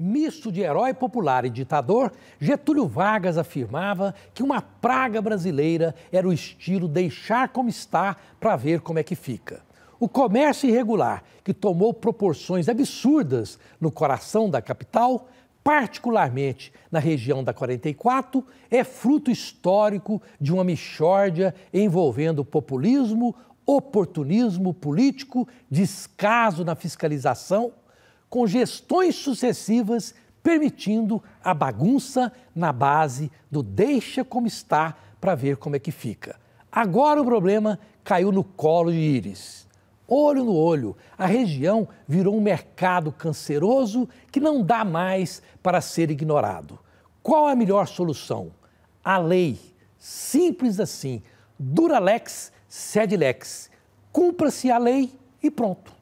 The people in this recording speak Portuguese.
Misto de herói popular e ditador, Getúlio Vargas afirmava que uma praga brasileira era o estilo deixar como está para ver como é que fica. O comércio irregular, que tomou proporções absurdas no coração da capital, particularmente na região da 44, é fruto histórico de uma mixórdia envolvendo populismo, oportunismo político, descaso na fiscalização com gestões sucessivas permitindo a bagunça na base do deixa como está para ver como é que fica. Agora o problema caiu no colo de Íris. Olho no olho, a região virou um mercado canceroso que não dá mais para ser ignorado. Qual a melhor solução? A lei. Simples assim. Dura lex, sed lex. Cumpra-se a lei e pronto.